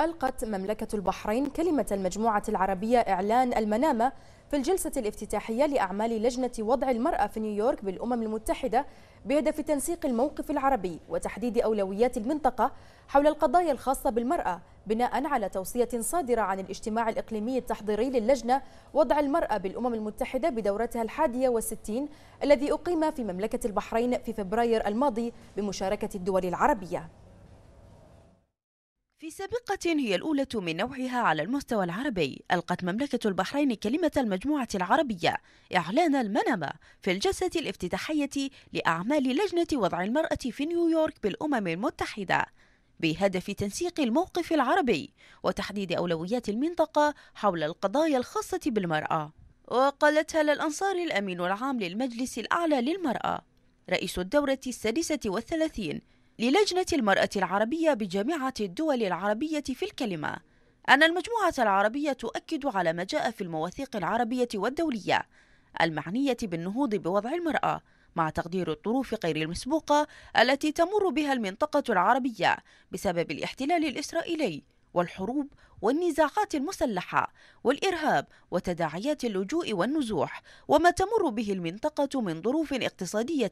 ألقت مملكة البحرين كلمة المجموعة العربية إعلان المنامة في الجلسة الافتتاحية لأعمال لجنة وضع المرأة في نيويورك بالأمم المتحدة بهدف تنسيق الموقف العربي وتحديد أولويات المنطقة حول القضايا الخاصة بالمرأة بناء على توصية صادرة عن الاجتماع الإقليمي التحضيري للجنة وضع المرأة بالأمم المتحدة بدورتها الحادية والستين الذي أقيم في مملكة البحرين في فبراير الماضي بمشاركة الدول العربية في سابقة هي الأولى من نوعها على المستوى العربي ألقت مملكة البحرين كلمة المجموعة العربية إعلان المنامة في الجلسة الافتتاحية لأعمال لجنة وضع المرأة في نيويورك بالأمم المتحدة بهدف تنسيق الموقف العربي وتحديد أولويات المنطقة حول القضايا الخاصة بالمرأة وقالت هلا الأنصاري الأمين العام للمجلس الأعلى للمرأة رئيس الدورة السادسة والثلاثين للجنة المرأة العربية بجامعة الدول العربية في الكلمة أن المجموعة العربية تؤكد على ما جاء في المواثيق العربية والدولية المعنية بالنهوض بوضع المرأة مع تقدير الظروف غير المسبوقة التي تمر بها المنطقة العربية بسبب الاحتلال الإسرائيلي والحروب والنزاعات المسلحة والإرهاب وتداعيات اللجوء والنزوح وما تمر به المنطقة من ظروف اقتصادية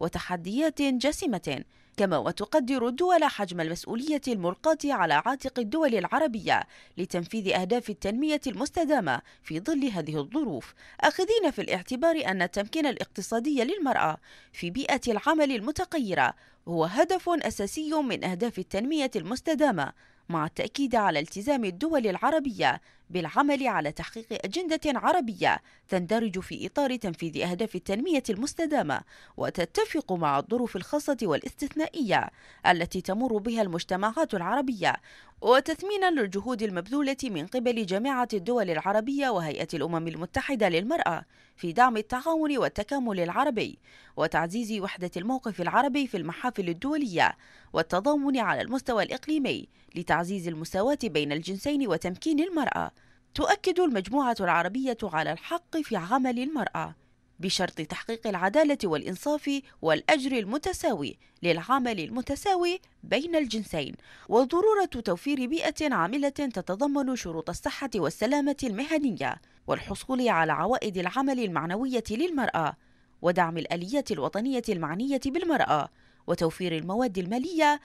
وتحديات جسمة كما وتقدر الدول حجم المسؤولية الملقاة على عاتق الدول العربية لتنفيذ أهداف التنمية المستدامة في ظل هذه الظروف أخذين في الاعتبار أن التمكين الاقتصادي للمرأة في بيئة العمل المتغيرة هو هدف أساسي من أهداف التنمية المستدامة مع التأكيد على التزام الدول العربية بالعمل على تحقيق أجندة عربية تندرج في إطار تنفيذ أهداف التنمية المستدامة وتتفق مع الظروف الخاصة والاستثنائية التي تمر بها المجتمعات العربية وتثمينا للجهود المبذولة من قبل جامعة الدول العربية وهيئة الأمم المتحدة للمرأة في دعم التعاون والتكامل العربي وتعزيز وحدة الموقف العربي في المحافل الدولية والتضامن على المستوى الإقليمي لتعزيز المساواة بين الجنسين وتمكين المرأة تؤكد المجموعة العربية على الحق في عمل المرأة بشرط تحقيق العدالة والإنصاف والأجر المتساوي للعمل المتساوي بين الجنسين وضرورة توفير بيئة عاملة تتضمن شروط الصحة والسلامة المهنية والحصول على عوائد العمل المعنوية للمرأة ودعم الآليات الوطنية المعنية بالمرأة وتوفير المواد المالية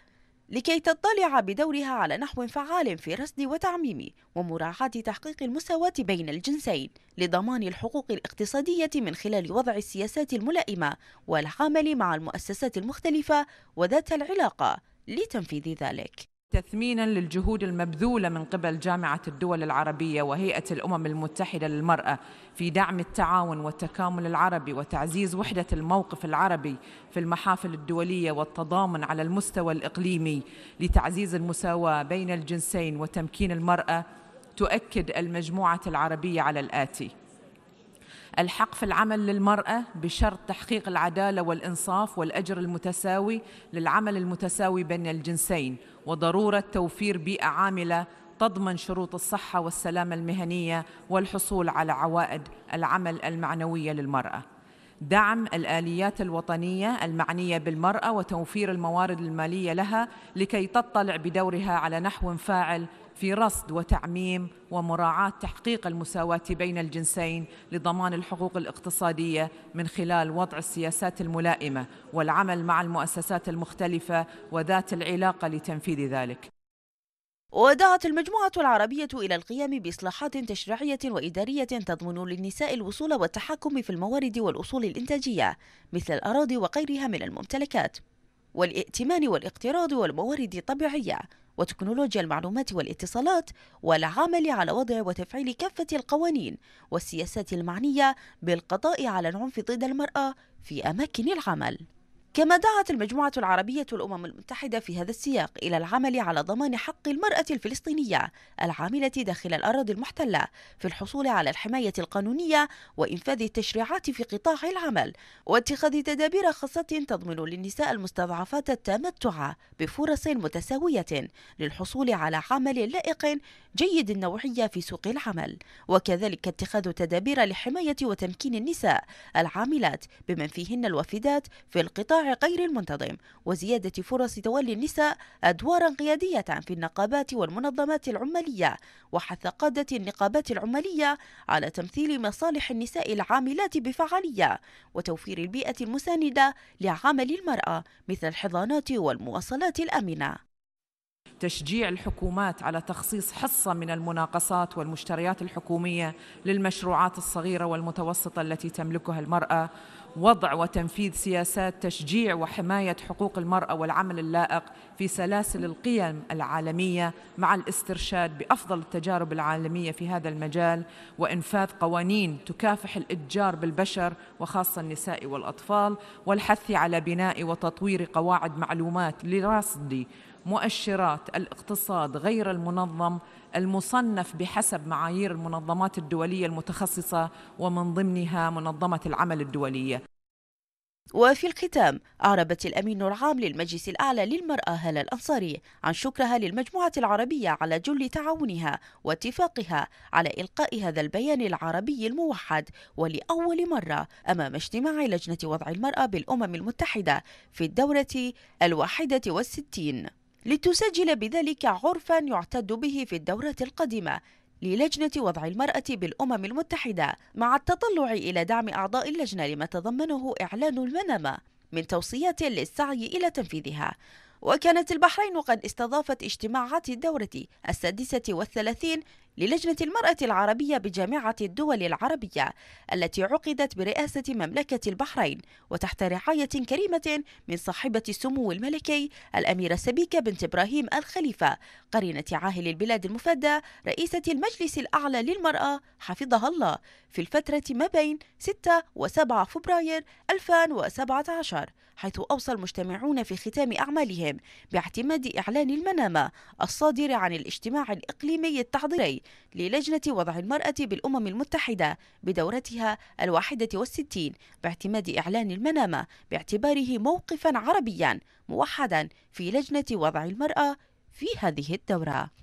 لكي تطلع بدورها على نحو فعال في رصد وتعميم ومراعاة تحقيق المساواة بين الجنسين لضمان الحقوق الاقتصادية من خلال وضع السياسات الملائمة والعمل مع المؤسسات المختلفة وذات العلاقة لتنفيذ ذلك تثمينا للجهود المبذولة من قبل جامعة الدول العربية وهيئة الأمم المتحدة للمرأة في دعم التعاون والتكامل العربي وتعزيز وحدة الموقف العربي في المحافل الدولية والتضامن على المستوى الإقليمي لتعزيز المساواة بين الجنسين وتمكين المرأة تؤكد المجموعة العربية على الآتي الحق في العمل للمرأة بشرط تحقيق العدالة والإنصاف والأجر المتساوي للعمل المتساوي بين الجنسين وضرورة توفير بيئة عاملة تضمن شروط الصحة والسلامة المهنية والحصول على عوائد العمل المعنوية للمرأة دعم الآليات الوطنية المعنية بالمرأة وتوفير الموارد المالية لها لكي تطلع بدورها على نحو فاعل في رصد وتعميم ومراعاة تحقيق المساواة بين الجنسين لضمان الحقوق الاقتصادية من خلال وضع السياسات الملائمة والعمل مع المؤسسات المختلفة وذات العلاقة لتنفيذ ذلك ودعت المجموعة العربية إلى القيام بإصلاحات تشريعية وإدارية تضمن للنساء الوصول والتحكم في الموارد والأصول الإنتاجية مثل الأراضي وغيرها من الممتلكات والائتمان والاقتراض والموارد الطبيعية وتكنولوجيا المعلومات والاتصالات والعمل على وضع وتفعيل كافة القوانين والسياسات المعنية بالقضاء على العنف ضد المرأة في أماكن العمل كما دعت المجموعة العربية الأمم المتحدة في هذا السياق إلى العمل على ضمان حق المرأة الفلسطينية العاملة داخل الأراضي المحتلة في الحصول على الحماية القانونية وإنفاذ التشريعات في قطاع العمل واتخاذ تدابير خاصة تضمن للنساء المستضعفات التمتع بفرص متساوية للحصول على عمل لائق جيد النوعية في سوق العمل وكذلك اتخاذ تدابير لحماية وتمكين النساء العاملات بمن فيهن الوافدات في القطاع غير المنتظم وزيادة فرص تولي النساء أدوارا قيادية في النقابات والمنظمات العمالية وحث قادة النقابات العمالية على تمثيل مصالح النساء العاملات بفعالية وتوفير البيئة المساندة لعمل المرأة مثل الحضانات والمواصلات الآمنة تشجيع الحكومات على تخصيص حصة من المناقصات والمشتريات الحكومية للمشروعات الصغيرة والمتوسطة التي تملكها المرأة وضع وتنفيذ سياسات تشجيع وحماية حقوق المرأة والعمل اللائق في سلاسل القيم العالمية مع الاسترشاد بأفضل التجارب العالمية في هذا المجال وإنفاذ قوانين تكافح الإتجار بالبشر وخاصة النساء والأطفال والحث على بناء وتطوير قواعد معلومات لرصد مؤشرات الاقتصاد غير المنظم المصنف بحسب معايير المنظمات الدولية المتخصصة ومن ضمنها منظمة العمل الدولية وفي الختام أعربت الأمين العام للمجلس الأعلى للمرأة هلا الأنصاري عن شكرها للمجموعة العربية على جل تعاونها واتفاقها على إلقاء هذا البيان العربي الموحد ولأول مرة أمام اجتماع لجنة وضع المرأة بالأمم المتحدة في الدورة الواحدة والستين لتسجل بذلك عرفا يعتد به في الدورة القادمة للجنة وضع المرأة بالأمم المتحدة مع التطلع إلى دعم أعضاء اللجنة لما تضمنه إعلان المنامة من توصيات للسعي إلى تنفيذها وكانت البحرين قد استضافت اجتماعات الدورة السادسة والثلاثين للجنة المرأة العربية بجامعة الدول العربية التي عقدت برئاسة مملكة البحرين وتحت رعاية كريمة من صاحبة السمو الملكي الأميرة سبيكة بنت إبراهيم الخليفة قرينة عاهل البلاد المفدى رئيسة المجلس الأعلى للمرأة حفظها الله في الفترة ما بين 6 و7 فبراير 2017 حيث أوصى المجتمعون في ختام أعمالهم باعتماد إعلان المنامة الصادر عن الاجتماع الإقليمي التحضيري للجنة وضع المرأة بالأمم المتحدة بدورتها الواحدة والستين باعتماد إعلان المنامة باعتباره موقفا عربيا موحدا في لجنة وضع المرأة في هذه الدورة